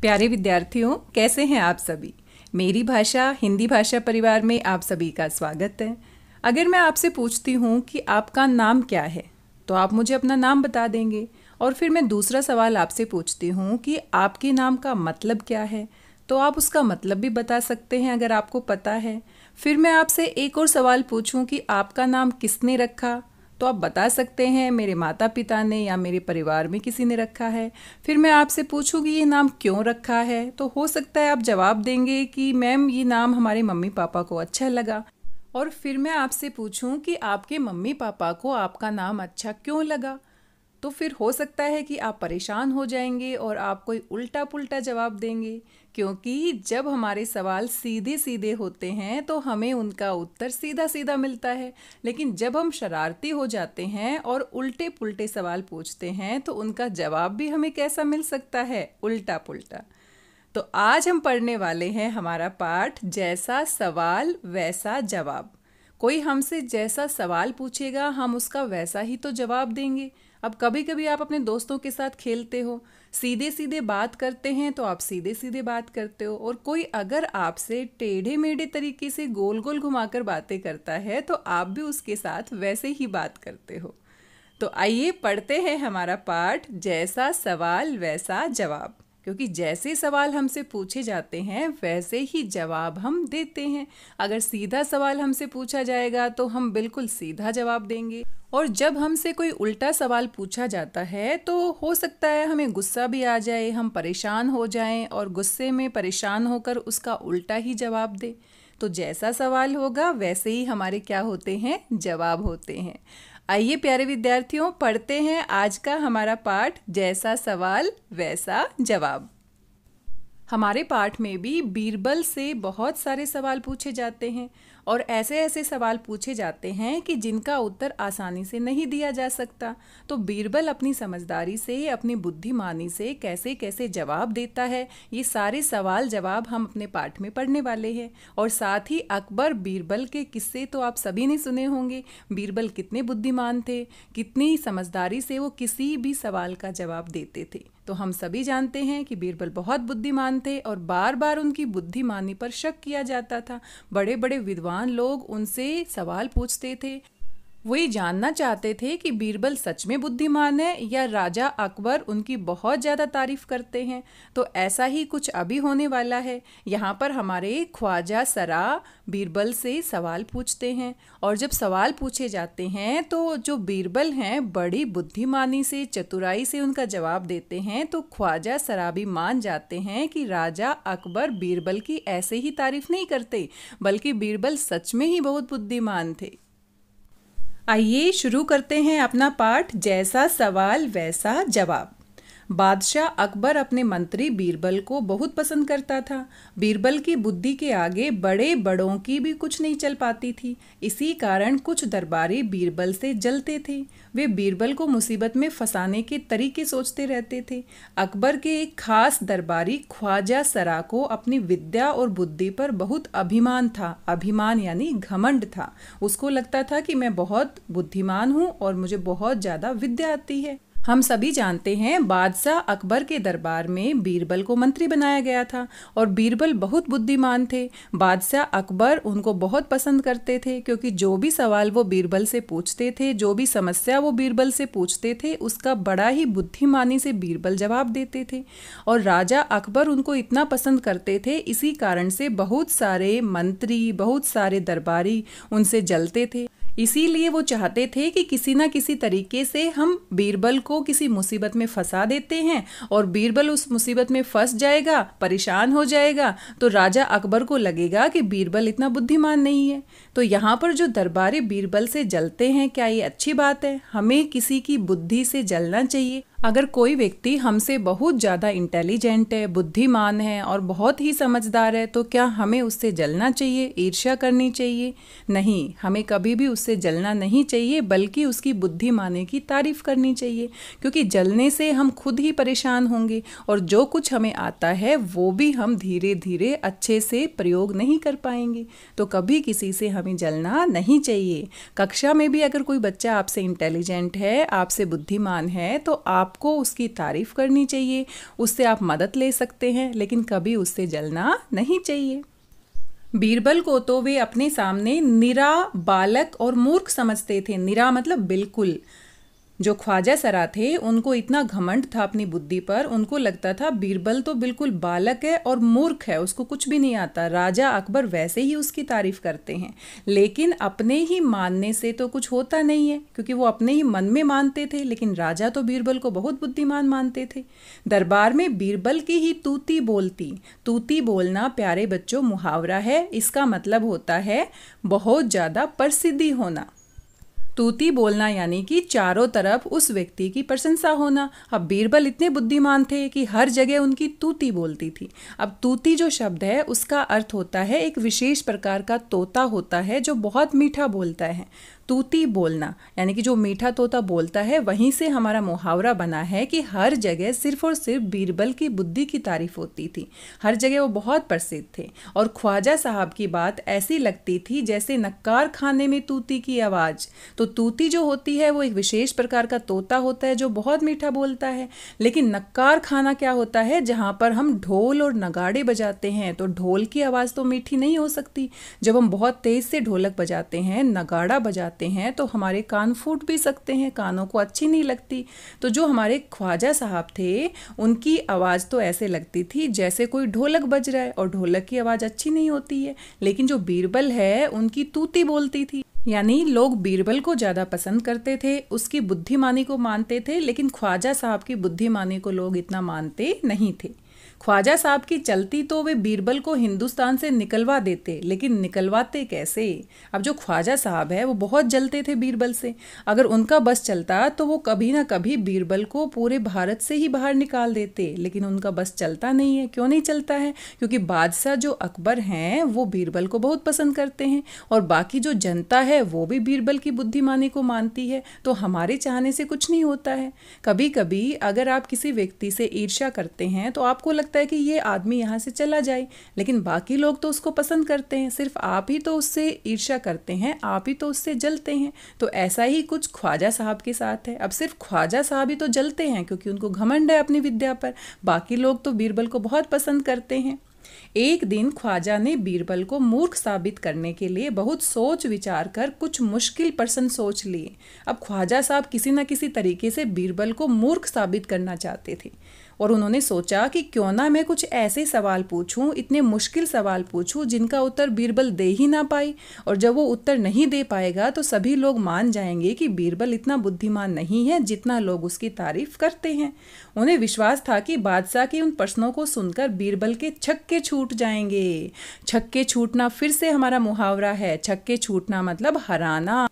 प्यारे विद्यार्थियों कैसे हैं आप सभी मेरी भाषा हिंदी भाषा परिवार में आप सभी का स्वागत है अगर मैं आपसे पूछती हूँ कि आपका नाम क्या है तो आप मुझे अपना नाम बता देंगे और फिर मैं दूसरा सवाल आपसे पूछती हूँ कि आपके नाम का मतलब क्या है तो आप उसका मतलब भी बता सकते हैं अगर आपको पता है फिर मैं आपसे एक और सवाल पूछूं कि आपका नाम किसने रखा तो आप बता सकते हैं मेरे माता पिता ने या मेरे परिवार में किसी ने रखा है फिर मैं आपसे पूछूंगी ये नाम क्यों रखा है तो हो सकता है आप जवाब देंगे कि मैम ये नाम हमारे मम्मी पापा को अच्छा लगा और फिर मैं आपसे पूछूं कि आपके मम्मी पापा को आपका नाम अच्छा क्यों लगा तो फिर हो सकता है कि आप परेशान हो जाएंगे और आप कोई उल्टा पुल्टा जवाब देंगे क्योंकि जब हमारे सवाल सीधे सीधे होते हैं तो हमें उनका उत्तर सीधा सीधा मिलता है लेकिन जब हम शरारती हो जाते हैं और उल्टे पुल्टे सवाल पूछते हैं तो उनका जवाब भी हमें कैसा मिल सकता है उल्टा पुल्टा तो आज हम पढ़ने वाले हैं हमारा पाठ जैसा सवाल वैसा जवाब कोई हमसे जैसा सवाल पूछेगा हम उसका वैसा ही तो जवाब देंगे अब कभी कभी आप अपने दोस्तों के साथ खेलते हो सीधे सीधे बात करते हैं तो आप सीधे सीधे बात करते हो और कोई अगर आपसे टेढ़े मेढ़े तरीके से गोल गोल घुमाकर बातें करता है तो आप भी उसके साथ वैसे ही बात करते हो तो आइए पढ़ते हैं हमारा पाठ जैसा सवाल वैसा जवाब क्योंकि जैसे सवाल हमसे पूछे जाते हैं वैसे ही जवाब हम देते हैं अगर सीधा सवाल हमसे पूछा जाएगा तो हम बिल्कुल सीधा जवाब देंगे और जब हमसे कोई उल्टा सवाल पूछा जाता है तो हो सकता है हमें गुस्सा भी आ जाए हम परेशान हो जाएं और गुस्से में परेशान होकर उसका उल्टा ही जवाब दें तो जैसा सवाल होगा वैसे ही हमारे क्या होते हैं जवाब होते हैं आइए प्यारे विद्यार्थियों पढ़ते हैं आज का हमारा पाठ जैसा सवाल वैसा जवाब हमारे पाठ में भी बीरबल से बहुत सारे सवाल पूछे जाते हैं और ऐसे ऐसे सवाल पूछे जाते हैं कि जिनका उत्तर आसानी से नहीं दिया जा सकता तो बीरबल अपनी समझदारी से अपनी बुद्धिमानी से कैसे कैसे जवाब देता है ये सारे सवाल जवाब हम अपने पाठ में पढ़ने वाले हैं और साथ ही अकबर बीरबल के किस्से तो आप सभी ने सुने होंगे बीरबल कितने बुद्धिमान थे कितनी समझदारी से वो किसी भी सवाल का जवाब देते थे तो हम सभी जानते हैं कि बीरबल बहुत बुद्धिमान थे और बार बार उनकी बुद्धिमानी पर शक किया जाता था बड़े बड़े विद्वान लोग उनसे सवाल पूछते थे वो ये जानना चाहते थे कि बीरबल सच में बुद्धिमान है या राजा अकबर उनकी बहुत ज़्यादा तारीफ़ करते हैं तो ऐसा ही कुछ अभी होने वाला है यहाँ पर हमारे ख्वाजा सरा बीरबल से सवाल पूछते हैं और जब सवाल पूछे जाते हैं तो जो बीरबल हैं बड़ी बुद्धिमानी से चतुराई से उनका जवाब देते हैं तो ख्वाजा सरा भी मान जाते हैं कि राजा अकबर बीरबल की ऐसे ही तारीफ़ नहीं करते बल्कि बीरबल सच में ही बहुत बुद्धिमान थे आइए शुरू करते हैं अपना पाठ जैसा सवाल वैसा जवाब बादशाह अकबर अपने मंत्री बीरबल को बहुत पसंद करता था बीरबल की बुद्धि के आगे बड़े बड़ों की भी कुछ नहीं चल पाती थी इसी कारण कुछ दरबारी बीरबल से जलते थे वे बीरबल को मुसीबत में फंसाने के तरीके सोचते रहते थे अकबर के एक खास दरबारी ख्वाजा सरा को अपनी विद्या और बुद्धि पर बहुत अभिमान था अभिमान यानी घमंड था उसको लगता था कि मैं बहुत बुद्धिमान हूँ और मुझे बहुत ज़्यादा विद्या आती है हम सभी जानते हैं बादशाह अकबर के दरबार में बीरबल को मंत्री बनाया गया था और बीरबल बहुत बुद्धिमान थे बादशाह अकबर उनको बहुत पसंद करते थे क्योंकि जो भी सवाल वो बीरबल से पूछते थे जो भी समस्या वो बीरबल से पूछते थे उसका बड़ा ही बुद्धिमानी से बीरबल जवाब देते थे और राजा अकबर उनको इतना पसंद करते थे इसी कारण से बहुत सारे मंत्री बहुत सारे दरबारी उनसे जलते थे इसीलिए वो चाहते थे कि किसी ना किसी तरीके से हम बीरबल को किसी मुसीबत में फंसा देते हैं और बीरबल उस मुसीबत में फंस जाएगा परेशान हो जाएगा तो राजा अकबर को लगेगा कि बीरबल इतना बुद्धिमान नहीं है तो यहाँ पर जो दरबारे बीरबल से जलते हैं क्या ये अच्छी बात है हमें किसी की बुद्धि से जलना चाहिए अगर कोई व्यक्ति हमसे बहुत ज़्यादा इंटेलिजेंट है बुद्धिमान है और बहुत ही समझदार है तो क्या हमें उससे जलना चाहिए ईर्ष्या करनी चाहिए नहीं हमें कभी भी उस उससे जलना नहीं चाहिए बल्कि उसकी बुद्धि माने की तारीफ करनी चाहिए क्योंकि जलने से हम खुद ही परेशान होंगे और जो कुछ हमें आता है वो भी हम धीरे धीरे अच्छे से प्रयोग नहीं कर पाएंगे तो कभी किसी से हमें जलना नहीं चाहिए कक्षा में भी अगर कोई बच्चा आपसे इंटेलिजेंट है आपसे बुद्धिमान है तो आपको उसकी तारीफ करनी चाहिए उससे आप मदद ले सकते हैं लेकिन कभी उससे जलना नहीं चाहिए बीरबल को तो वे अपने सामने निरा बालक और मूर्ख समझते थे निरा मतलब बिल्कुल जो ख्वाजा सरा थे उनको इतना घमंड था अपनी बुद्धि पर उनको लगता था बीरबल तो बिल्कुल बालक है और मूर्ख है उसको कुछ भी नहीं आता राजा अकबर वैसे ही उसकी तारीफ करते हैं लेकिन अपने ही मानने से तो कुछ होता नहीं है क्योंकि वो अपने ही मन में मानते थे लेकिन राजा तो बीरबल को बहुत बुद्धिमान मानते थे दरबार में बीरबल की ही तूती बोलती तूती बोलना प्यारे बच्चों मुहावरा है इसका मतलब होता है बहुत ज़्यादा प्रसिद्धि होना तूती बोलना यानी कि चारों तरफ उस व्यक्ति की प्रशंसा होना अब बीरबल इतने बुद्धिमान थे कि हर जगह उनकी तूती बोलती थी अब तूती जो शब्द है उसका अर्थ होता है एक विशेष प्रकार का तोता होता है जो बहुत मीठा बोलता है तूती बोलना यानी कि जो मीठा तोता बोलता है वहीं से हमारा मुहावरा बना है कि हर जगह सिर्फ और सिर्फ बीरबल की बुद्धि की तारीफ होती थी हर जगह वो बहुत प्रसिद्ध थे और ख्वाजा साहब की बात ऐसी लगती थी जैसे नक्कार खाने में तूती की आवाज़ तो तूती जो होती है वो एक विशेष प्रकार का तोता होता है जो बहुत मीठा बोलता है लेकिन नक्कार खाना क्या होता है जहाँ पर हम ढोल और नगाड़े बजाते हैं तो ढोल की आवाज़ तो मीठी नहीं हो सकती जब हम बहुत तेज़ से ढोलक बजाते हैं नगाड़ा बजाते जाते हैं तो हमारे कान फूट भी सकते हैं कानों को अच्छी नहीं लगती तो जो हमारे ख्वाजा साहब थे उनकी आवाज़ तो ऐसे लगती थी जैसे कोई ढोलक बज रहा है और ढोलक की आवाज़ अच्छी नहीं होती है लेकिन जो बीरबल है उनकी तूती बोलती थी यानी लोग बीरबल को ज़्यादा पसंद करते थे उसकी बुद्धिमानी को मानते थे लेकिन ख्वाजा साहब की बुद्धिमानी को लोग इतना मानते नहीं थे ख्वाजा साहब की चलती तो वे बीरबल को हिंदुस्तान से निकलवा देते लेकिन निकलवाते कैसे अब जो ख्वाजा साहब है वो बहुत जलते थे बीरबल से अगर उनका बस चलता तो वो कभी ना कभी बीरबल को पूरे भारत से ही बाहर निकाल देते लेकिन उनका बस चलता नहीं है क्यों नहीं चलता है क्योंकि बादशाह जो अकबर हैं वो बीरबल को बहुत पसंद करते हैं और बाकी जो जनता है वो भी बीरबल की बुद्धिमानी को मानती है तो हमारे चाहने से कुछ नहीं होता है कभी कभी अगर आप किसी व्यक्ति से ईर्ष्या करते हैं तो आपको लगता सकता है कि ये आदमी यहाँ से चला जाए लेकिन बाकी लोग तो उसको पसंद करते हैं सिर्फ आप ही तो उससे ईर्ष्या करते हैं आप ही तो उससे जलते हैं तो ऐसा ही कुछ ख्वाजा साहब के साथ है अब सिर्फ ख्वाजा साहब ही तो जलते हैं क्योंकि उनको घमंड है अपनी विद्या पर बाकी लोग तो बीरबल को बहुत पसंद करते हैं एक दिन ख्वाजा ने बीरबल को मूर्ख साबित करने के लिए बहुत सोच विचार कर कुछ मुश्किल प्रश्न सोच लिए अब ख्वाजा साहब किसी न किसी तरीके से बीरबल को मूर्ख साबित करना चाहते थे और उन्होंने सोचा कि क्यों ना मैं कुछ ऐसे सवाल पूछूं इतने मुश्किल सवाल पूछूं जिनका उत्तर बीरबल दे ही ना पाए और जब वो उत्तर नहीं दे पाएगा तो सभी लोग मान जाएंगे कि बीरबल इतना बुद्धिमान नहीं है जितना लोग उसकी तारीफ करते हैं उन्हें विश्वास था कि बादशाह के उन प्रश्नों को सुनकर बीरबल के छक्के छूट जाएंगे छक्के छूटना फिर से हमारा मुहावरा है छक्के छूटना मतलब हराना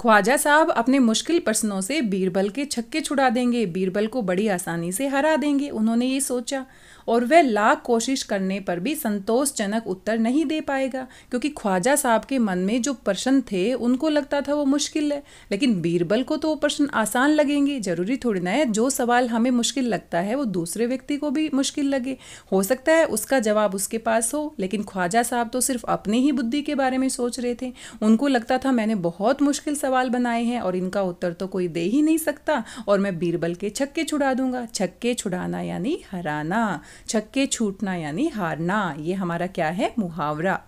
ख्वाजा साहब अपने मुश्किल प्रश्नों से बीरबल के छक्के छुड़ा देंगे बीरबल को बड़ी आसानी से हरा देंगे उन्होंने ये सोचा और वह लाख कोशिश करने पर भी संतोषजनक उत्तर नहीं दे पाएगा क्योंकि ख्वाजा साहब के मन में जो प्रश्न थे उनको लगता था वो मुश्किल है लेकिन बीरबल को तो वो प्रश्न आसान लगेंगे जरूरी थोड़ी ना है जो सवाल हमें मुश्किल लगता है वो दूसरे व्यक्ति को भी मुश्किल लगे हो सकता है उसका जवाब उसके पास हो लेकिन ख्वाजा साहब तो सिर्फ अपनी ही बुद्धि के बारे में सोच रहे थे उनको लगता था मैंने बहुत मुश्किल सवाल बनाए हैं और इनका उत्तर तो कोई दे ही नहीं सकता और मैं बीरबल के छक्के छुड़ा दूंगा छक्के छुड़ाना यानी हराना छक्के छूटना यानी हारना ये हमारा क्या है मुहावरा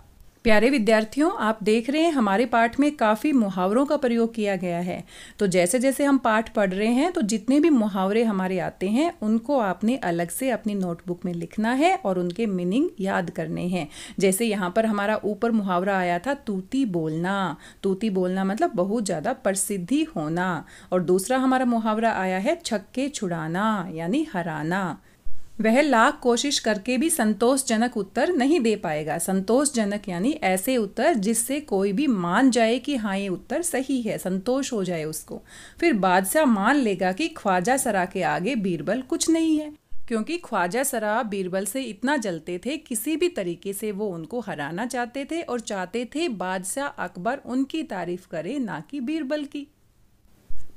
प्यारे विद्यार्थियों आप देख रहे हैं हमारे पाठ में काफ़ी मुहावरों का प्रयोग किया गया है तो जैसे जैसे हम पाठ पढ़ रहे हैं तो जितने भी मुहावरे हमारे आते हैं उनको आपने अलग से अपनी नोटबुक में लिखना है और उनके मीनिंग याद करने हैं जैसे यहाँ पर हमारा ऊपर मुहावरा आया था तूती बोलना तूती बोलना मतलब बहुत ज़्यादा प्रसिद्धि होना और दूसरा हमारा मुहावरा आया है छक्के छुड़ाना यानी हराना वह लाख कोशिश करके भी संतोषजनक उत्तर नहीं दे पाएगा संतोषजनक यानी ऐसे उत्तर जिससे कोई भी मान जाए कि हाँ ये उत्तर सही है संतोष हो जाए उसको फिर बादशाह मान लेगा कि ख्वाजा सरा के आगे बीरबल कुछ नहीं है क्योंकि ख्वाजा सरा बीरबल से इतना जलते थे किसी भी तरीके से वो उनको हराना चाहते थे और चाहते थे बादशाह अकबर उनकी तारीफ करे ना कि बीरबल की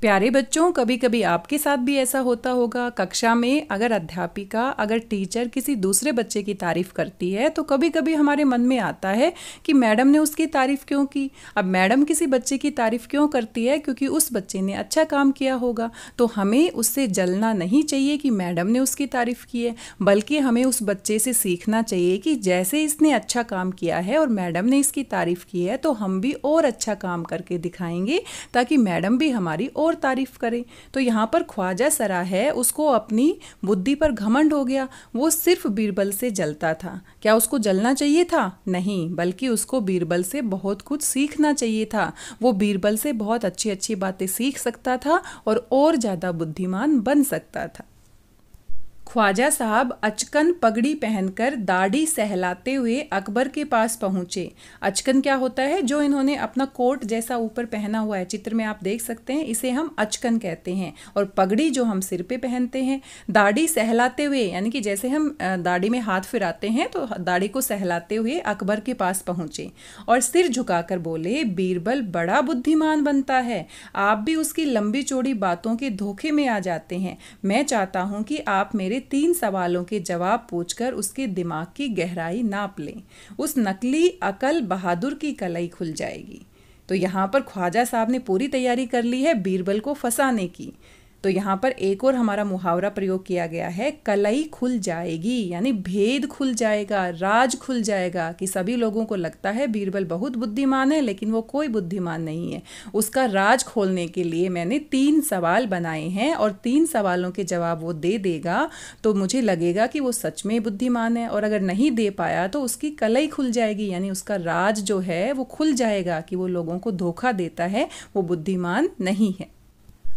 प्यारे बच्चों कभी कभी आपके साथ भी ऐसा होता होगा कक्षा में अगर अध्यापिका अगर टीचर किसी दूसरे बच्चे की तारीफ़ करती है तो कभी कभी हमारे मन में आता है कि मैडम ने उसकी तारीफ़ क्यों की अब मैडम किसी बच्चे की तारीफ़ क्यों करती है क्योंकि उस बच्चे ने अच्छा काम किया होगा तो हमें उससे जलना नहीं चाहिए कि मैडम ने उसकी तारीफ़ की है बल्कि हमें उस बच्चे से सीखना चाहिए कि जैसे इसने अच्छा काम किया है और मैडम ने इसकी तारीफ़ की है तो हम भी और अच्छा काम करके दिखाएंगे ताकि मैडम भी हमारी और और तारीफ़ करें तो यहाँ पर ख्वाजा सरा है उसको अपनी बुद्धि पर घमंड हो गया वो सिर्फ बीरबल से जलता था क्या उसको जलना चाहिए था नहीं बल्कि उसको बीरबल से बहुत कुछ सीखना चाहिए था वो बीरबल से बहुत अच्छी अच्छी बातें सीख सकता था और और ज़्यादा बुद्धिमान बन सकता था ख्वाजा साहब अचकन पगड़ी पहनकर दाढ़ी सहलाते हुए अकबर के पास पहुंचे अचकन क्या होता है जो इन्होंने अपना कोट जैसा ऊपर पहना हुआ है चित्र में आप देख सकते हैं इसे हम अचकन कहते हैं और पगड़ी जो हम सिर पे पहनते हैं दाढ़ी सहलाते हुए यानी कि जैसे हम दाढ़ी में हाथ फिराते हैं तो दाढ़ी को सहलाते हुए अकबर के पास पहुंचे और सिर झुकाकर बोले बीरबल बड़ा बुद्धिमान बनता है आप भी उसकी लंबी चौड़ी बातों के धोखे में आ जाते हैं मैं चाहता हूँ कि आप मेरे पहले तीन सवालों के जवाब पूछकर उसके दिमाग की गहराई नाप लें उस नकली अकल बहादुर की कलई खुल जाएगी तो यहाँ पर ख्वाजा साहब ने पूरी तैयारी कर ली है बीरबल को फंसाने की तो यहाँ पर एक और हमारा मुहावरा प्रयोग किया गया है कलई खुल जाएगी यानी भेद खुल जाएगा राज खुल जाएगा कि सभी लोगों को लगता है बीरबल बहुत बुद्धिमान है लेकिन वो कोई बुद्धिमान नहीं है उसका राज खोलने के लिए मैंने तीन सवाल बनाए हैं और तीन सवालों के जवाब वो दे देगा तो मुझे लगेगा कि वो सच में बुद्धिमान है और अगर नहीं दे पाया तो उसकी कलई खुल जाएगी यानी उसका राज जो है वो खुल जाएगा कि वो लोगों को धोखा देता है वो बुद्धिमान नहीं है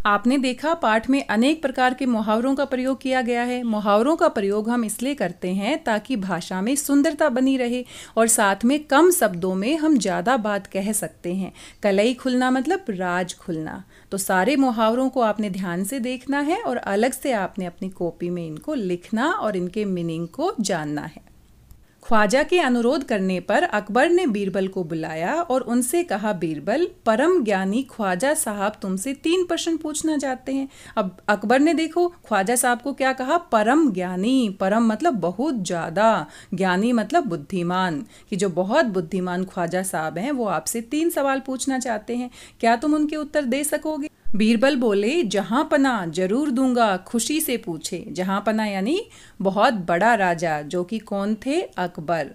आपने देखा पाठ में अनेक प्रकार के मुहावरों का प्रयोग किया गया है मुहावरों का प्रयोग हम इसलिए करते हैं ताकि भाषा में सुंदरता बनी रहे और साथ में कम शब्दों में हम ज़्यादा बात कह सकते हैं कलई खुलना मतलब राज खुलना तो सारे मुहावरों को आपने ध्यान से देखना है और अलग से आपने अपनी कॉपी में इनको लिखना और इनके मीनिंग को जानना है ख्वाजा के अनुरोध करने पर अकबर ने बीरबल को बुलाया और उनसे कहा बीरबल परम ज्ञानी ख्वाजा साहब तुमसे तीन प्रश्न पूछना चाहते हैं अब अकबर ने देखो ख्वाजा साहब को क्या कहा परम ज्ञानी परम मतलब बहुत ज़्यादा ज्ञानी मतलब बुद्धिमान कि जो बहुत बुद्धिमान ख्वाजा साहब हैं वो आपसे तीन सवाल पूछना चाहते हैं क्या तुम उनके उत्तर दे सकोगे बीरबल बोले जहाँ पना जरूर दूंगा खुशी से पूछे जहाँ पना यानी बहुत बड़ा राजा जो कि कौन थे अकबर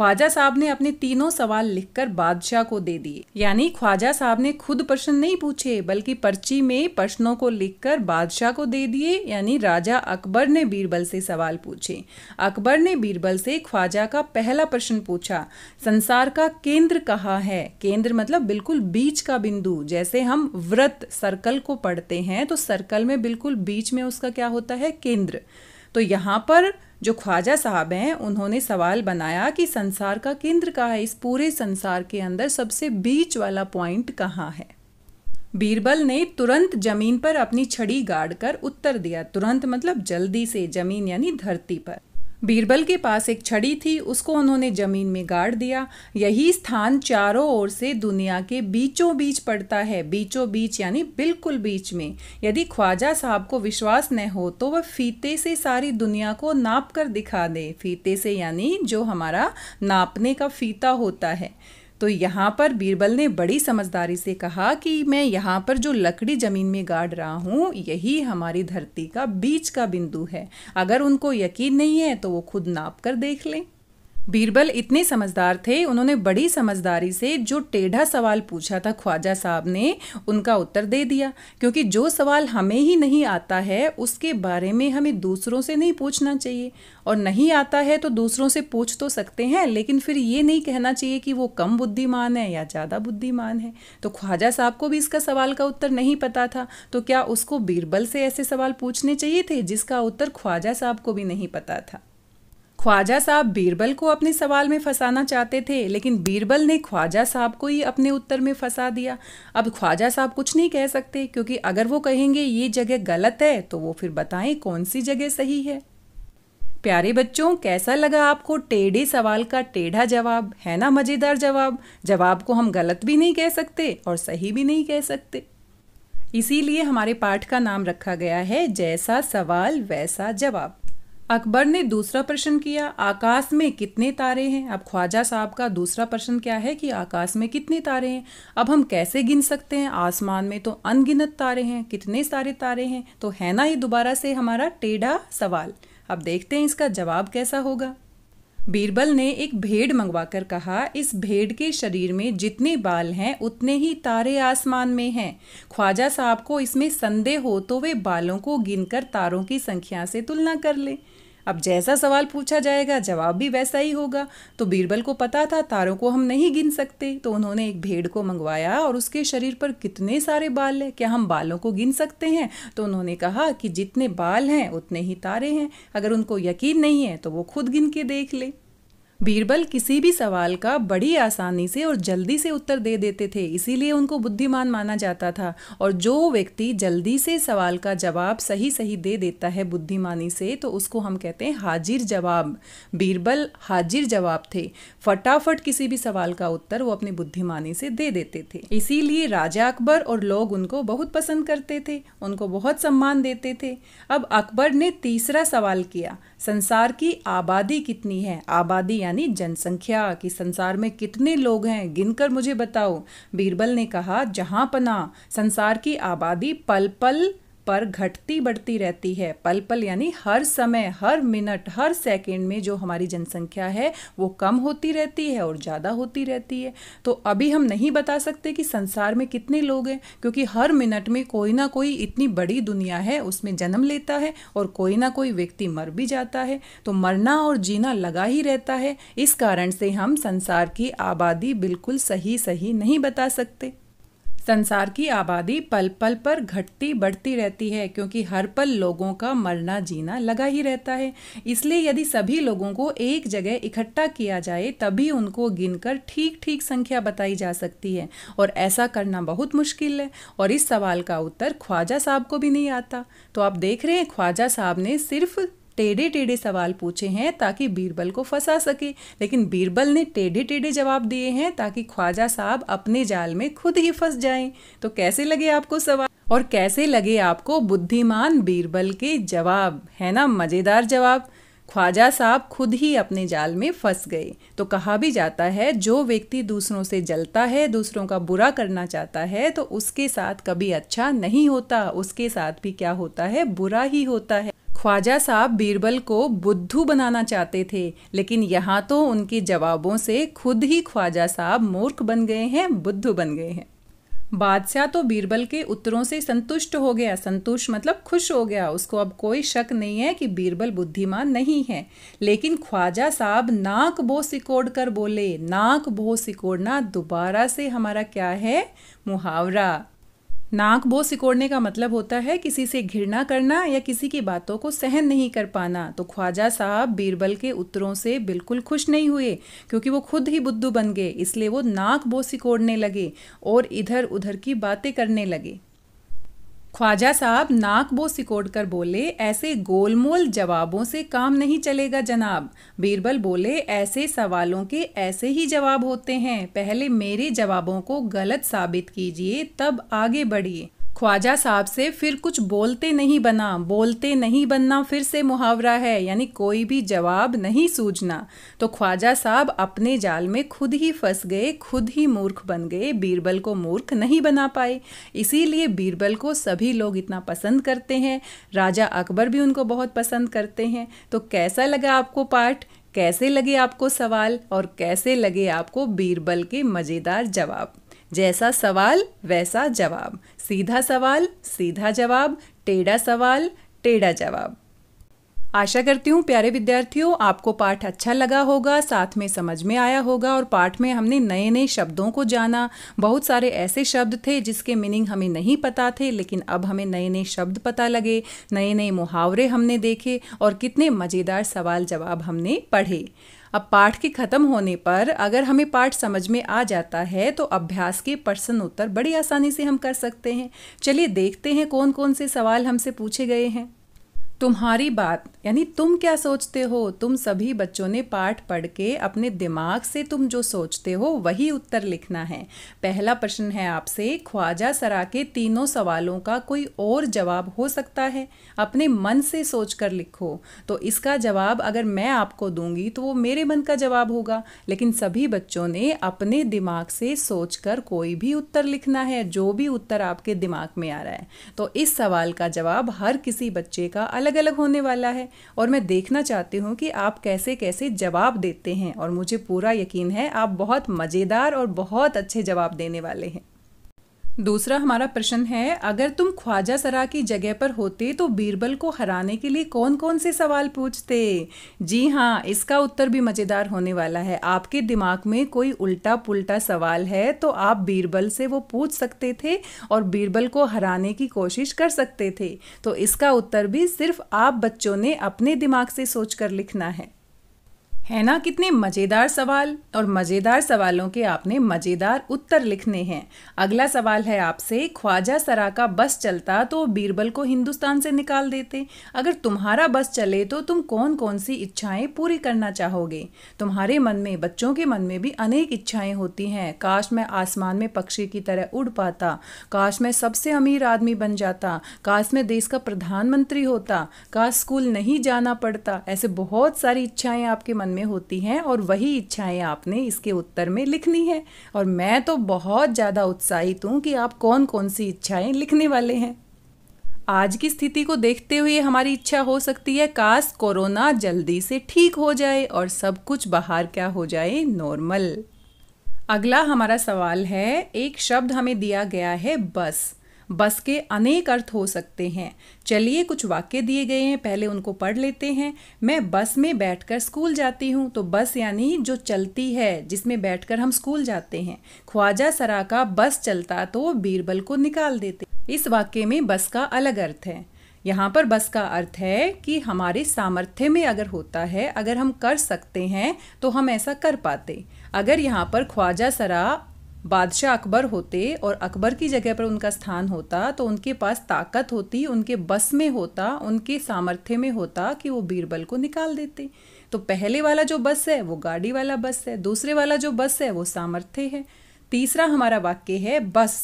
ख्वाजा साहब ने अपने तीनों सवाल लिखकर बादशाह को दे दिए यानी ख्वाजा साहब ने खुद प्रश्न नहीं पूछे बल्कि पर्ची में प्रश्नों को लिखकर बादशाह को दे दिए यानी राजा अकबर ने बीरबल से सवाल पूछे अकबर ने बीरबल से ख्वाजा का पहला प्रश्न पूछा संसार का केंद्र कहा है केंद्र मतलब बिल्कुल बीच का बिंदु जैसे हम व्रत सर्कल को पढ़ते हैं तो सर्कल में बिल्कुल बीच में उसका क्या होता है केंद्र तो यहाँ पर जो ख्वाजा साहब हैं उन्होंने सवाल बनाया कि संसार का केंद्र कहाँ है इस पूरे संसार के अंदर सबसे बीच वाला पॉइंट कहाँ है बीरबल ने तुरंत जमीन पर अपनी छड़ी गाड़कर उत्तर दिया तुरंत मतलब जल्दी से जमीन यानी धरती पर बीरबल के पास एक छड़ी थी उसको उन्होंने जमीन में गाड़ दिया यही स्थान चारों ओर से दुनिया के बीचों बीच पड़ता है बीचों बीच यानी बिल्कुल बीच में यदि ख्वाजा साहब को विश्वास न हो तो वह फीते से सारी दुनिया को नाप कर दिखा दे फीते से यानी जो हमारा नापने का फीता होता है तो यहाँ पर बीरबल ने बड़ी समझदारी से कहा कि मैं यहाँ पर जो लकड़ी ज़मीन में गाड़ रहा हूँ यही हमारी धरती का बीच का बिंदु है अगर उनको यकीन नहीं है तो वो खुद नाप कर देख लें बीरबल इतने समझदार थे उन्होंने बड़ी समझदारी से जो टेढ़ा सवाल पूछा था ख्वाजा साहब ने उनका उत्तर दे दिया क्योंकि जो सवाल हमें ही नहीं आता है उसके बारे में हमें दूसरों से नहीं पूछना चाहिए और नहीं आता है तो दूसरों से पूछ तो सकते हैं लेकिन फिर ये नहीं कहना चाहिए कि वो कम बुद्धिमान है या ज़्यादा बुद्धिमान है तो ख्वाजा साहब को भी इसका सवाल का उत्तर नहीं पता था तो क्या उसको बीरबल से ऐसे सवाल पूछने चाहिए थे जिसका उत्तर ख्वाजा साहब को भी नहीं पता था ख्वाजा साहब बीरबल को अपने सवाल में फंसाना चाहते थे लेकिन बीरबल ने ख्वाजा साहब को ही अपने उत्तर में फंसा दिया अब ख्वाजा साहब कुछ नहीं कह सकते क्योंकि अगर वो कहेंगे ये जगह गलत है तो वो फिर बताएं कौन सी जगह सही है प्यारे बच्चों कैसा लगा आपको टेढ़े सवाल का टेढ़ा जवाब है ना मज़ेदार जवाब जवाब को हम गलत भी नहीं कह सकते और सही भी नहीं कह सकते इसीलिए हमारे पाठ का नाम रखा गया है जैसा सवाल वैसा जवाब अकबर ने दूसरा प्रश्न किया आकाश में कितने तारे हैं अब ख्वाजा साहब का दूसरा प्रश्न क्या है कि आकाश में कितने तारे हैं अब हम कैसे गिन सकते हैं आसमान में तो अनगिनत तारे हैं कितने सारे तारे हैं तो है ना ये दोबारा से हमारा टेढ़ा सवाल अब देखते हैं इसका जवाब कैसा होगा बीरबल ने एक भेड़ मंगवाकर कहा इस भेड़ के शरीर में जितने बाल हैं उतने ही तारे आसमान में हैं ख्वाजा साहब को इसमें संदेह हो तो वे बालों को गिनकर तारों की संख्या से तुलना कर लें अब जैसा सवाल पूछा जाएगा जवाब भी वैसा ही होगा तो बीरबल को पता था तारों को हम नहीं गिन सकते तो उन्होंने एक भेड़ को मंगवाया और उसके शरीर पर कितने सारे बाल हैं क्या हम बालों को गिन सकते हैं तो उन्होंने कहा कि जितने बाल हैं उतने ही तारे हैं अगर उनको यकीन नहीं है तो वो खुद गिन के देख लें बीरबल किसी भी सवाल का बड़ी आसानी से और जल्दी से उत्तर दे देते थे इसीलिए उनको बुद्धिमान माना जाता था और जो व्यक्ति जल्दी से सवाल का जवाब सही सही दे देता है बुद्धिमानी से तो उसको हम कहते हैं हाजिर जवाब बीरबल हाजिर जवाब थे फटाफट किसी भी सवाल का उत्तर वो अपनी बुद्धिमानी से दे देते थे इसीलिए राजा अकबर और लोग उनको बहुत पसंद करते थे उनको बहुत सम्मान देते थे अब अकबर ने तीसरा सवाल किया संसार की आबादी कितनी है आबादी यानी जनसंख्या कि संसार में कितने लोग हैं गिनकर मुझे बताओ बीरबल ने कहा जहाँ पना संसार की आबादी पल पल पर घटती बढ़ती रहती है पल पल यानी हर समय हर मिनट हर सेकेंड में जो हमारी जनसंख्या है वो कम होती रहती है और ज़्यादा होती रहती है तो अभी हम नहीं बता सकते कि संसार में कितने लोग हैं क्योंकि हर मिनट में कोई ना कोई इतनी बड़ी दुनिया है उसमें जन्म लेता है और कोई ना कोई व्यक्ति मर भी जाता है तो मरना और जीना लगा ही रहता है इस कारण से हम संसार की आबादी बिल्कुल सही सही नहीं बता सकते संसार की आबादी पल पल पर घटती बढ़ती रहती है क्योंकि हर पल लोगों का मरना जीना लगा ही रहता है इसलिए यदि सभी लोगों को एक जगह इकट्ठा किया जाए तभी उनको गिनकर ठीक ठीक संख्या बताई जा सकती है और ऐसा करना बहुत मुश्किल है और इस सवाल का उत्तर ख्वाजा साहब को भी नहीं आता तो आप देख रहे हैं ख्वाजा साहब ने सिर्फ टेढ़े टेढ़े सवाल पूछे हैं ताकि बीरबल को फंसा सके लेकिन बीरबल ने टेढ़े टेढ़े जवाब दिए हैं ताकि ख्वाजा साहब अपने जाल में खुद ही फंस जाए तो कैसे लगे आपको सवाल और कैसे लगे आपको बुद्धिमान बीरबल के जवाब है ना मज़ेदार जवाब ख्वाजा साहब खुद ही अपने जाल में फंस गए तो कहा भी जाता है जो व्यक्ति दूसरों से जलता है दूसरों का बुरा करना चाहता है तो उसके साथ कभी अच्छा नहीं होता उसके साथ भी क्या होता है बुरा ही होता है ख्वाजा साहब बीरबल को बुद्धू बनाना चाहते थे लेकिन यहाँ तो उनके जवाबों से खुद ही ख्वाजा साहब मूर्ख बन गए हैं बुद्धू बन गए हैं बादशाह तो बीरबल के उत्तरों से संतुष्ट हो गया संतुष्ट मतलब खुश हो गया उसको अब कोई शक नहीं है कि बीरबल बुद्धिमान नहीं है लेकिन ख्वाजा साहब नाक बो सिकोड़ कर बोले नाक बो सिकोड़ना दोबारा से हमारा क्या है मुहावरा नाक बो सिकोड़ने का मतलब होता है किसी से घृणा करना या किसी की बातों को सहन नहीं कर पाना तो ख्वाजा साहब बीरबल के उत्तरों से बिल्कुल खुश नहीं हुए क्योंकि वो खुद ही बुद्धू बन गए इसलिए वो नाक बो सिकोड़ने लगे और इधर उधर की बातें करने लगे ख्वाजा साहब नाक बो सिकोड़ कर बोले ऐसे गोलमोल जवाबों से काम नहीं चलेगा जनाब बीरबल बोले ऐसे सवालों के ऐसे ही जवाब होते हैं पहले मेरे जवाबों को गलत साबित कीजिए तब आगे बढ़िए ख्वाजा साहब से फिर कुछ बोलते नहीं बना बोलते नहीं बनना फिर से मुहावरा है यानी कोई भी जवाब नहीं सूझना तो ख्वाजा साहब अपने जाल में खुद ही फंस गए खुद ही मूर्ख बन गए बीरबल को मूर्ख नहीं बना पाए इसीलिए बीरबल को सभी लोग इतना पसंद करते हैं राजा अकबर भी उनको बहुत पसंद करते हैं तो कैसा लगा आपको पाठ कैसे लगे आपको सवाल और कैसे लगे आपको बीरबल के मज़ेदार जवाब जैसा सवाल वैसा जवाब सीधा सवाल सीधा जवाब टेढ़ा सवाल टेढ़ा जवाब आशा करती हूँ प्यारे विद्यार्थियों आपको पाठ अच्छा लगा होगा साथ में समझ में आया होगा और पाठ में हमने नए नए शब्दों को जाना बहुत सारे ऐसे शब्द थे जिसके मीनिंग हमें नहीं पता थे लेकिन अब हमें नए नए शब्द पता लगे नए नए मुहावरे हमने देखे और कितने मज़ेदार सवाल जवाब हमने पढ़े अब पाठ के ख़त्म होने पर अगर हमें पाठ समझ में आ जाता है तो अभ्यास के प्रश्न उत्तर बड़ी आसानी से हम कर सकते हैं चलिए देखते हैं कौन कौन से सवाल हमसे पूछे गए हैं तुम्हारी बात यानी तुम क्या सोचते हो तुम सभी बच्चों ने पाठ पढ़ के अपने दिमाग से तुम जो सोचते हो वही उत्तर लिखना है पहला प्रश्न है आपसे ख्वाजा सरा के तीनों सवालों का कोई और जवाब हो सकता है अपने मन से सोच कर लिखो तो इसका जवाब अगर मैं आपको दूंगी तो वो मेरे मन का जवाब होगा लेकिन सभी बच्चों ने अपने दिमाग से सोच कर कोई भी उत्तर लिखना है जो भी उत्तर आपके दिमाग में आ रहा है तो इस सवाल का जवाब हर किसी बच्चे का अलग अलग अलग होने वाला है और मैं देखना चाहती हूँ कि आप कैसे कैसे जवाब देते हैं और मुझे पूरा यकीन है आप बहुत मज़ेदार और बहुत अच्छे जवाब देने वाले हैं दूसरा हमारा प्रश्न है अगर तुम ख्वाजा सरा की जगह पर होते तो बीरबल को हराने के लिए कौन कौन से सवाल पूछते जी हाँ इसका उत्तर भी मज़ेदार होने वाला है आपके दिमाग में कोई उल्टा पुल्टा सवाल है तो आप बीरबल से वो पूछ सकते थे और बीरबल को हराने की कोशिश कर सकते थे तो इसका उत्तर भी सिर्फ आप बच्चों ने अपने दिमाग से सोच कर लिखना है है ना कितने मज़ेदार सवाल और मज़ेदार सवालों के आपने मज़ेदार उत्तर लिखने हैं अगला सवाल है आपसे ख्वाजा सरा का बस चलता तो बीरबल को हिंदुस्तान से निकाल देते अगर तुम्हारा बस चले तो तुम कौन कौन सी इच्छाएं पूरी करना चाहोगे तुम्हारे मन में बच्चों के मन में भी अनेक इच्छाएं होती हैं काश मैं आसमान में पक्षी की तरह उड़ पाता काश मैं सबसे अमीर आदमी बन जाता काश मैं देश का प्रधानमंत्री होता काश स्कूल नहीं जाना पड़ता ऐसे बहुत सारी इच्छाएँ आपके मन में में होती हैं और वही इच्छाएं आपने इसके उत्तर में लिखनी है और मैं तो बहुत ज़्यादा उत्साहित हूँ कि आप कौन कौन सी इच्छाएं लिखने वाले हैं आज की स्थिति को देखते हुए हमारी इच्छा हो सकती है काश कोरोना जल्दी से ठीक हो जाए और सब कुछ बाहर क्या हो जाए नॉर्मल अगला हमारा सवाल है एक शब्द हमें दिया गया है बस बस के अनेक अर्थ हो सकते हैं चलिए कुछ वाक्य दिए गए हैं पहले उनको पढ़ लेते हैं मैं बस में बैठकर स्कूल जाती हूँ तो बस यानी जो चलती है जिसमें बैठकर हम स्कूल जाते हैं ख्वाजा सरा का बस चलता तो बीरबल को निकाल देते इस वाक्य में बस का अलग अर्थ है यहाँ पर बस का अर्थ है कि हमारे सामर्थ्य में अगर होता है अगर हम कर सकते हैं तो हम ऐसा कर पाते अगर यहाँ पर ख्वाजा सरा बादशाह अकबर होते और अकबर की जगह पर उनका स्थान होता तो उनके पास ताकत होती उनके बस में होता उनके सामर्थ्य में होता कि वो बीरबल को निकाल देते तो पहले वाला जो बस है वो गाड़ी वाला बस है दूसरे वाला जो बस है वो सामर्थ्य है तीसरा हमारा वाक्य है बस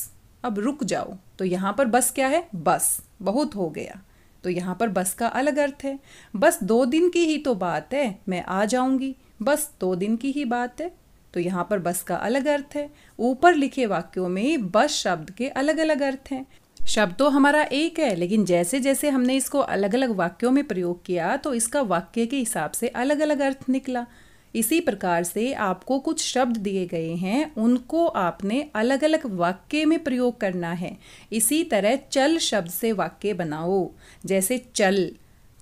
अब रुक जाओ तो यहाँ पर बस क्या है बस बहुत हो गया तो यहाँ पर बस का अलग अर्थ है बस दो दिन की ही तो बात है मैं आ जाऊँगी बस दो दिन की ही बात है तो यहाँ पर बस का अलग अर्थ है ऊपर लिखे वाक्यों में बस शब्द के अलग अलग अर्थ हैं शब्द तो हमारा एक है लेकिन जैसे जैसे हमने इसको अलग अलग वाक्यों में प्रयोग किया तो इसका वाक्य के हिसाब से अलग अलग अर्थ निकला इसी प्रकार से आपको कुछ शब्द दिए गए हैं उनको आपने अलग अलग वाक्य में प्रयोग करना है इसी तरह चल शब्द से वाक्य बनाओ जैसे चल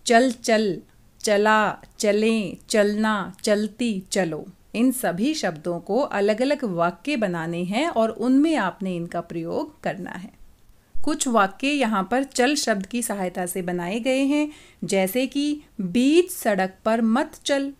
चल चल चला चलें चलना चलती चलो इन सभी शब्दों को अलग अलग वाक्य बनाने हैं और उनमें आपने इनका प्रयोग करना है कुछ वाक्य यहाँ पर चल शब्द की सहायता से बनाए गए हैं जैसे कि बीच सड़क पर मत चल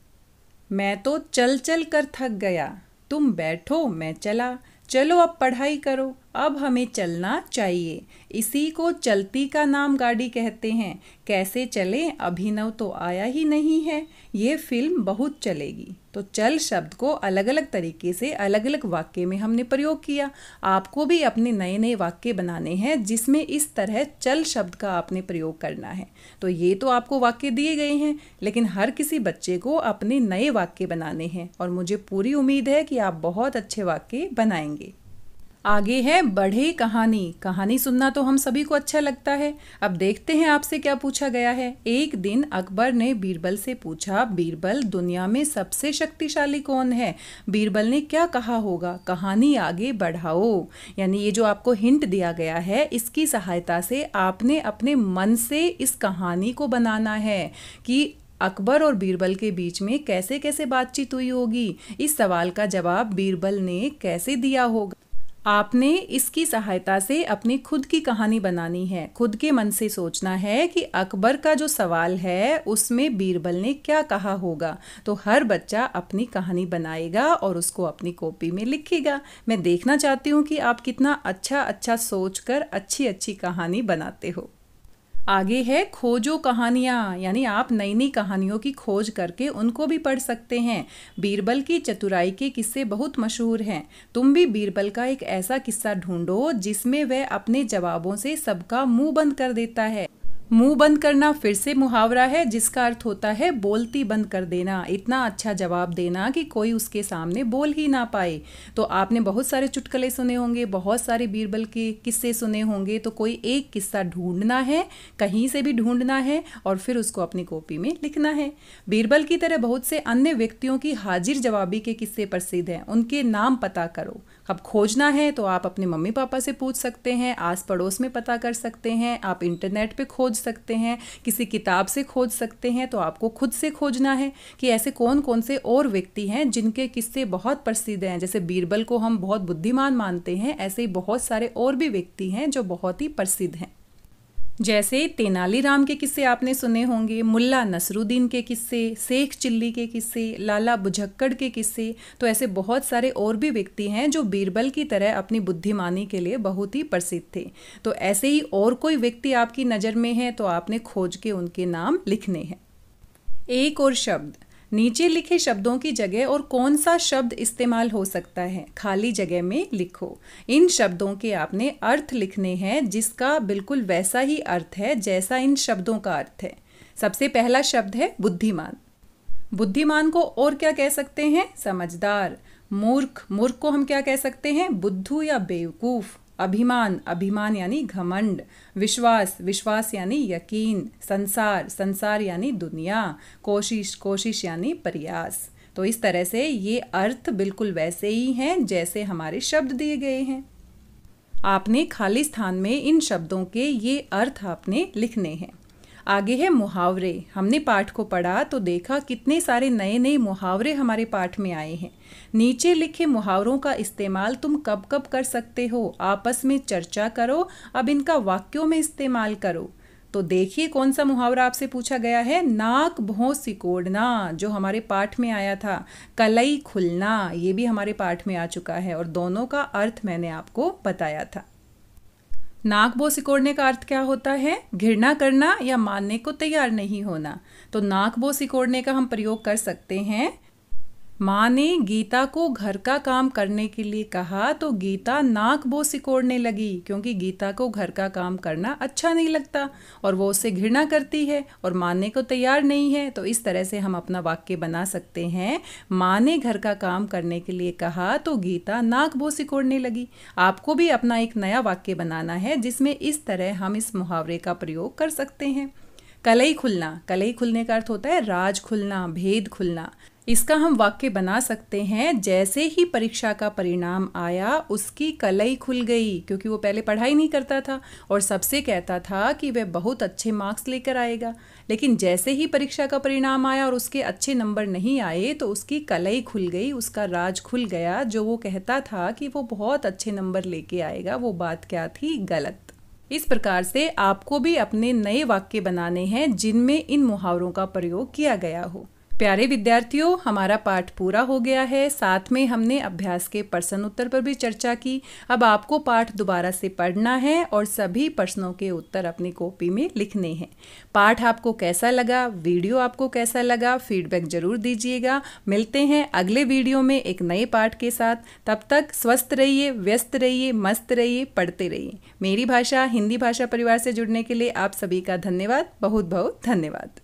मैं तो चल चल कर थक गया तुम बैठो मैं चला चलो अब पढ़ाई करो अब हमें चलना चाहिए इसी को चलती का नाम गाड़ी कहते हैं कैसे चले अभिनव तो आया ही नहीं है ये फिल्म बहुत चलेगी तो चल शब्द को अलग अलग तरीके से अलग अलग वाक्य में हमने प्रयोग किया आपको भी अपने नए नए वाक्य बनाने हैं जिसमें इस तरह चल शब्द का आपने प्रयोग करना है तो ये तो आपको वाक्य दिए गए हैं लेकिन हर किसी बच्चे को अपने नए वाक्य बनाने हैं और मुझे पूरी उम्मीद है कि आप बहुत अच्छे वाक्य बनाएंगे आगे है बढ़े कहानी कहानी सुनना तो हम सभी को अच्छा लगता है अब देखते हैं आपसे क्या पूछा गया है एक दिन अकबर ने बीरबल से पूछा बीरबल दुनिया में सबसे शक्तिशाली कौन है बीरबल ने क्या कहा होगा कहानी आगे बढ़ाओ यानी ये जो आपको हिंट दिया गया है इसकी सहायता से आपने अपने मन से इस कहानी को बनाना है कि अकबर और बीरबल के बीच में कैसे कैसे बातचीत हुई होगी इस सवाल का जवाब बीरबल ने कैसे दिया होगा आपने इसकी सहायता से अपनी खुद की कहानी बनानी है खुद के मन से सोचना है कि अकबर का जो सवाल है उसमें बीरबल ने क्या कहा होगा तो हर बच्चा अपनी कहानी बनाएगा और उसको अपनी कॉपी में लिखेगा मैं देखना चाहती हूँ कि आप कितना अच्छा अच्छा सोच कर अच्छी अच्छी कहानी बनाते हो आगे है खोजो कहानियाँ यानी आप नई नई कहानियों की खोज करके उनको भी पढ़ सकते हैं बीरबल की चतुराई के किस्से बहुत मशहूर हैं तुम भी बीरबल का एक ऐसा किस्सा ढूंढो जिसमें वह अपने जवाबों से सबका मुंह बंद कर देता है मुंह बंद करना फिर से मुहावरा है जिसका अर्थ होता है बोलती बंद कर देना इतना अच्छा जवाब देना कि कोई उसके सामने बोल ही ना पाए तो आपने बहुत सारे चुटकुले सुने होंगे बहुत सारे बीरबल के किस्से सुने होंगे तो कोई एक किस्सा ढूंढना है कहीं से भी ढूंढना है और फिर उसको अपनी कॉपी में लिखना है बीरबल की तरह बहुत से अन्य व्यक्तियों की हाजिर जवाबी के किस्से प्रसिद्ध हैं उनके नाम पता करो अब खोजना है तो आप अपने मम्मी पापा से पूछ सकते हैं आस पड़ोस में पता कर सकते हैं आप इंटरनेट पर खोज खोज सकते हैं किसी किताब से खोज सकते हैं तो आपको खुद से खोजना है कि ऐसे कौन कौन से और व्यक्ति हैं जिनके किस्से बहुत प्रसिद्ध हैं जैसे बीरबल को हम बहुत बुद्धिमान मानते हैं ऐसे ही बहुत सारे और भी व्यक्ति हैं जो बहुत ही प्रसिद्ध हैं जैसे तेनालीराम के किस्से आपने सुने होंगे मुल्ला नसरुद्दीन के किस्से शेख चिल्ली के किस्से लाला बुझक्कड़ के किस्से तो ऐसे बहुत सारे और भी व्यक्ति हैं जो बीरबल की तरह अपनी बुद्धिमानी के लिए बहुत ही प्रसिद्ध थे तो ऐसे ही और कोई व्यक्ति आपकी नज़र में है तो आपने खोज के उनके नाम लिखने हैं एक और शब्द नीचे लिखे शब्दों की जगह और कौन सा शब्द इस्तेमाल हो सकता है खाली जगह में लिखो इन शब्दों के आपने अर्थ लिखने हैं जिसका बिल्कुल वैसा ही अर्थ है जैसा इन शब्दों का अर्थ है सबसे पहला शब्द है बुद्धिमान बुद्धिमान को और क्या कह सकते हैं समझदार मूर्ख मूर्ख को हम क्या कह सकते हैं बुद्धू या बेवकूफ़ अभिमान अभिमान यानी घमंड विश्वास विश्वास यानी यकीन संसार संसार यानी दुनिया कोशिश कोशिश यानी प्रयास तो इस तरह से ये अर्थ बिल्कुल वैसे ही हैं जैसे हमारे शब्द दिए गए हैं आपने खाली स्थान में इन शब्दों के ये अर्थ आपने लिखने हैं आगे है मुहावरे हमने पाठ को पढ़ा तो देखा कितने सारे नए नए मुहावरे हमारे पाठ में आए हैं नीचे लिखे मुहावरों का इस्तेमाल तुम कब कब कर सकते हो आपस में चर्चा करो अब इनका वाक्यों में इस्तेमाल करो तो देखिए कौन सा मुहावरा आपसे पूछा गया है नाक भों सिकोड़ना जो हमारे पाठ में आया था कलई खुलना ये भी हमारे पाठ में आ चुका है और दोनों का अर्थ मैंने आपको बताया था नाक बो सिकोड़ने का अर्थ क्या होता है घृणा करना या मानने को तैयार नहीं होना तो नाक बो सिकोड़ने का हम प्रयोग कर सकते हैं माँ ने गीता को घर का काम करने के लिए कहा तो गीता नाक बो सिकोड़ने लगी क्योंकि गीता को घर का काम करना अच्छा नहीं लगता और वो उससे घृणा करती है और मानने को तैयार नहीं है तो इस तरह से हम अपना वाक्य बना सकते हैं माँ ने घर का काम करने के लिए कहा तो गीता नाक बो सिकोड़ने लगी आपको भी अपना एक नया वाक्य बनाना है जिसमें इस तरह हम इस मुहावरे का प्रयोग कर सकते हैं कलई खुलना कलई खुलने का अर्थ होता है राज खुलना भेद खुलना इसका हम वाक्य बना सकते हैं जैसे ही परीक्षा का परिणाम आया उसकी कलई खुल गई क्योंकि वो पहले पढ़ाई नहीं करता था और सबसे कहता था कि वह बहुत अच्छे मार्क्स लेकर आएगा लेकिन जैसे ही परीक्षा का परिणाम आया और उसके अच्छे नंबर नहीं आए तो उसकी कलई खुल गई उसका राज खुल गया जो वो कहता था कि वो बहुत अच्छे नंबर लेके आएगा वो बात क्या थी गलत इस प्रकार से आपको भी अपने नए वाक्य बनाने हैं जिनमें इन मुहावरों का प्रयोग किया गया हो प्यारे विद्यार्थियों हमारा पाठ पूरा हो गया है साथ में हमने अभ्यास के प्रश्न उत्तर पर भी चर्चा की अब आपको पाठ दोबारा से पढ़ना है और सभी प्रश्नों के उत्तर अपनी कॉपी में लिखने हैं पाठ आपको कैसा लगा वीडियो आपको कैसा लगा फीडबैक जरूर दीजिएगा मिलते हैं अगले वीडियो में एक नए पाठ के साथ तब तक स्वस्थ रहिए व्यस्त रहिए मस्त रहिए पढ़ते रहिए मेरी भाषा हिंदी भाषा परिवार से जुड़ने के लिए आप सभी का धन्यवाद बहुत बहुत धन्यवाद